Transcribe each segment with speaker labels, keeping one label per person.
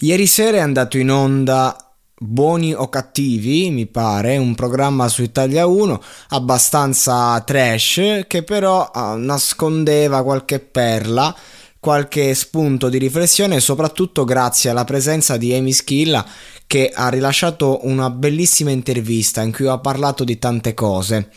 Speaker 1: Ieri sera è andato in onda Buoni o cattivi, mi pare, un programma su Italia 1 abbastanza trash che però uh, nascondeva qualche perla, qualche spunto di riflessione, soprattutto grazie alla presenza di Amy Schilla che ha rilasciato una bellissima intervista in cui ha parlato di tante cose.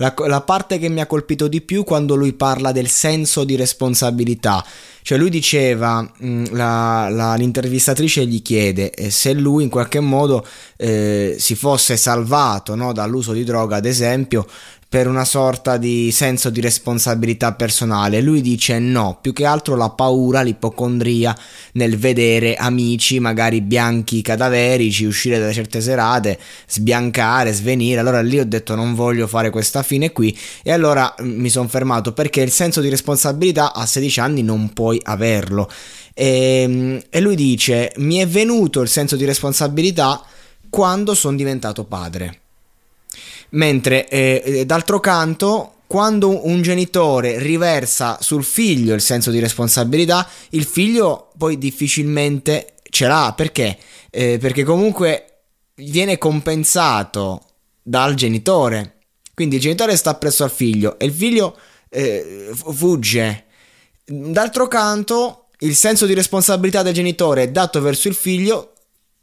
Speaker 1: La, la parte che mi ha colpito di più quando lui parla del senso di responsabilità. Cioè lui diceva, mm, la, la, l'intervistatrice gli chiede eh, se lui in qualche modo eh, si fosse salvato no, dall'uso di droga, ad esempio, per una sorta di senso di responsabilità personale. Lui dice no, più che altro la paura, l'ipocondria nel vedere amici, magari bianchi cadaverici, uscire da certe serate, sbiancare, svenire. Allora lì ho detto non voglio fare questa fine qui e allora mm, mi sono fermato perché il senso di responsabilità a 16 anni non puoi averlo. E, ehm, e lui dice mi è venuto il senso di responsabilità quando sono diventato padre. Mentre eh, eh, d'altro canto, quando un genitore riversa sul figlio il senso di responsabilità, il figlio poi difficilmente ce l'ha. Perché? Eh, perché comunque viene compensato dal genitore. Quindi il genitore sta presso al figlio e il figlio eh, fugge. D'altro canto, il senso di responsabilità del genitore dato verso il figlio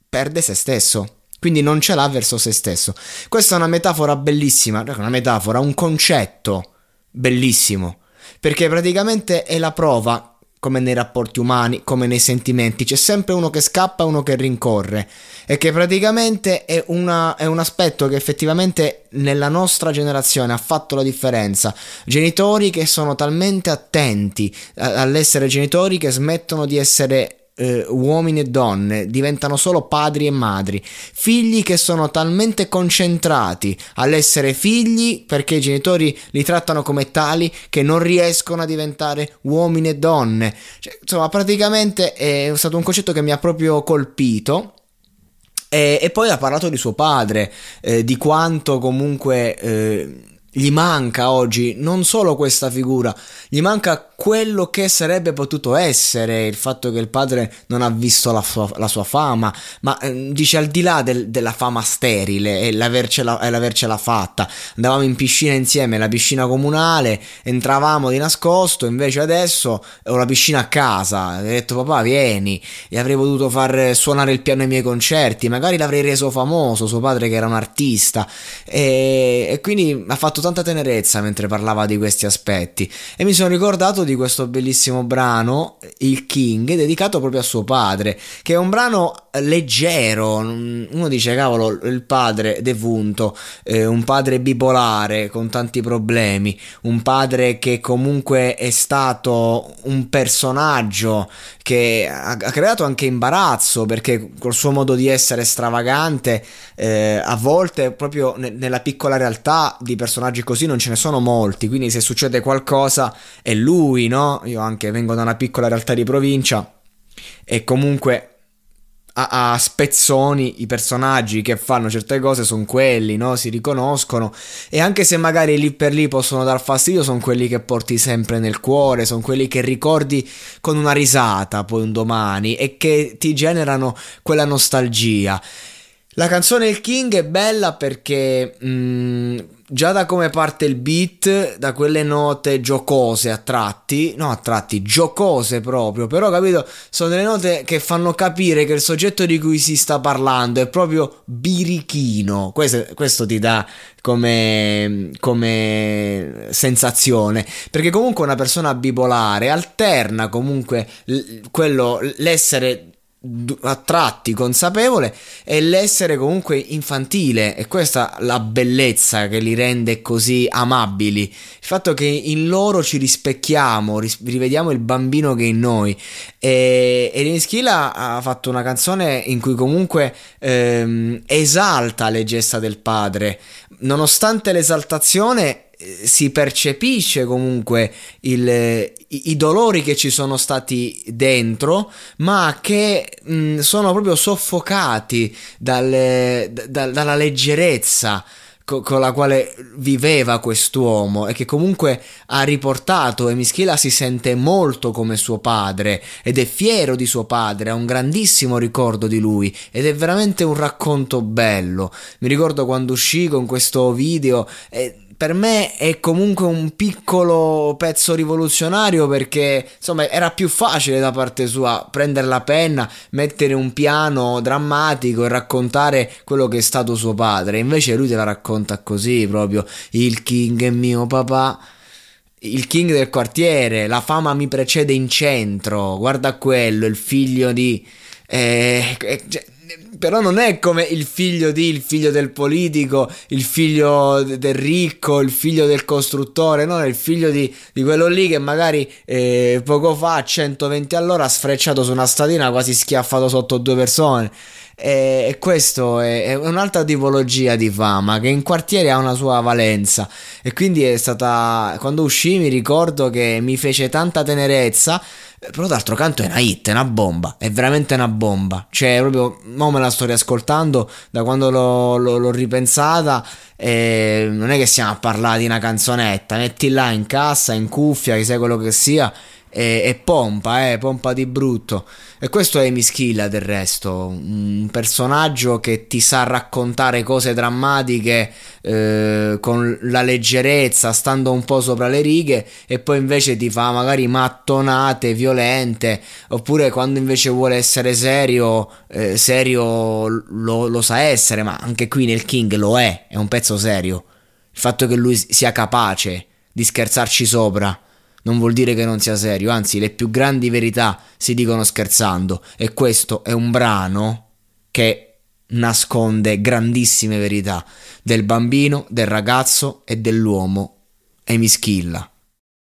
Speaker 1: perde se stesso. Quindi non ce l'ha verso se stesso. Questa è una metafora bellissima, una metafora, un concetto bellissimo, perché praticamente è la prova come nei rapporti umani, come nei sentimenti, c'è sempre uno che scappa e uno che rincorre e che praticamente è, una, è, un aspetto che effettivamente nella nostra generazione ha fatto la differenza. Genitori che sono talmente attenti eh, all'essere genitori che smettono di essere eh, uomini e donne diventano solo padri e madri, figli che sono talmente concentrati all'essere figli perché i genitori li trattano come tali che non riescono a diventare uomini e donne. Cioè, insomma, praticamente è stato un concetto che mi ha proprio colpito. E, eh, e poi ha parlato di suo padre, eh, di quanto comunque... Eh, gli manca oggi non solo questa figura, gli manca quello che sarebbe potuto essere, il fatto che il padre non ha visto la sua, la sua fama, ma eh, dice al di là del, della fama sterile e l'avercela, l'avercela fatta. Andavamo in piscina insieme, la piscina comunale, entravamo di nascosto, invece adesso ho la piscina a casa, ho detto papà vieni, e avrei potuto far suonare il piano ai miei concerti, magari l'avrei reso famoso, suo padre che era un artista, e, e quindi ha fatto tanta tenerezza mentre parlava di questi aspetti e mi sono ricordato di questo bellissimo brano, Il King, dedicato proprio a suo padre, che è un brano leggero, uno dice cavolo, il padre defunto, eh, un padre bipolare con tanti problemi, un padre che comunque è stato un personaggio che ha, ha creato anche imbarazzo perché col suo modo di essere stravagante eh, a volte proprio ne, nella piccola realtà di personaggi personaggi così non ce ne sono molti, quindi se succede qualcosa è lui, no? Io anche vengo da una piccola realtà di provincia e comunque a, a spezzoni i personaggi che fanno certe cose sono quelli, no? Si riconoscono e anche se magari lì per lì possono dar fastidio, sono quelli che porti sempre nel cuore, sono quelli che ricordi con una risata poi un domani e che ti generano quella nostalgia. La canzone Il King è bella perché mh, mm, già da come parte il beat, da quelle note giocose a tratti, no a tratti, giocose proprio, però capito, sono delle note che fanno capire che il soggetto di cui si sta parlando è proprio birichino, questo, questo ti dà come, come, sensazione, perché comunque una persona bipolare alterna comunque l- quello, l'essere a tratti consapevole e l'essere comunque infantile e questa la bellezza che li rende così amabili il fatto che in loro ci rispecchiamo ris- rivediamo il bambino che è in noi e Elin Schila ha fatto una canzone in cui comunque ehm, esalta le gesta del padre nonostante l'esaltazione si percepisce comunque il, i, i, dolori che ci sono stati dentro, ma che mh, mm, sono proprio soffocati dalle, da, dalla leggerezza co- con la quale viveva quest'uomo e che comunque ha riportato e Mischila si sente molto come suo padre ed è fiero di suo padre, ha un grandissimo ricordo di lui ed è veramente un racconto bello. Mi ricordo quando uscì con questo video e per me è comunque un piccolo pezzo rivoluzionario perché insomma era più facile da parte sua prendere la penna, mettere un piano drammatico e raccontare quello che è stato suo padre. Invece lui te la racconta così proprio, il king è mio papà. Il king del quartiere, la fama mi precede in centro, guarda quello, il figlio di... Eh, eh cioè, però non è come il figlio di, il figlio del politico, il figlio del ricco, il figlio del costruttore, no, è il figlio di, di quello lì che magari eh, poco fa a 120 all'ora ha sfrecciato su una stadina, quasi schiaffato sotto due persone. E, e questo è, è, un'altra tipologia di fama che in quartiere ha una sua valenza. E quindi è stata. Quando uscì mi ricordo che mi fece tanta tenerezza. Eh, però d'altro canto è una hit, è una bomba, è veramente una bomba. Cioè, proprio, mo me la sto riascoltando da quando l'ho, l'ho, l'ho ripensata. Eh, non è che stiamo a parlare di una canzonetta, metti là in cassa, in cuffia, che sei quello che sia e, e pompa, eh, pompa di brutto. E questo è Mischilla del resto, un personaggio che ti sa raccontare cose drammatiche eh, con la leggerezza, stando un po' sopra le righe e poi invece ti fa magari mattonate, violente, oppure quando invece vuole essere serio, eh, serio lo, lo sa essere, ma anche qui nel King lo è, è un pezzo serio. Il fatto che lui sia capace di scherzarci sopra non vuol dire che non sia serio, anzi le più grandi verità si dicono scherzando e questo è un brano che nasconde grandissime verità del bambino, del ragazzo e dell'uomo e mi schilla.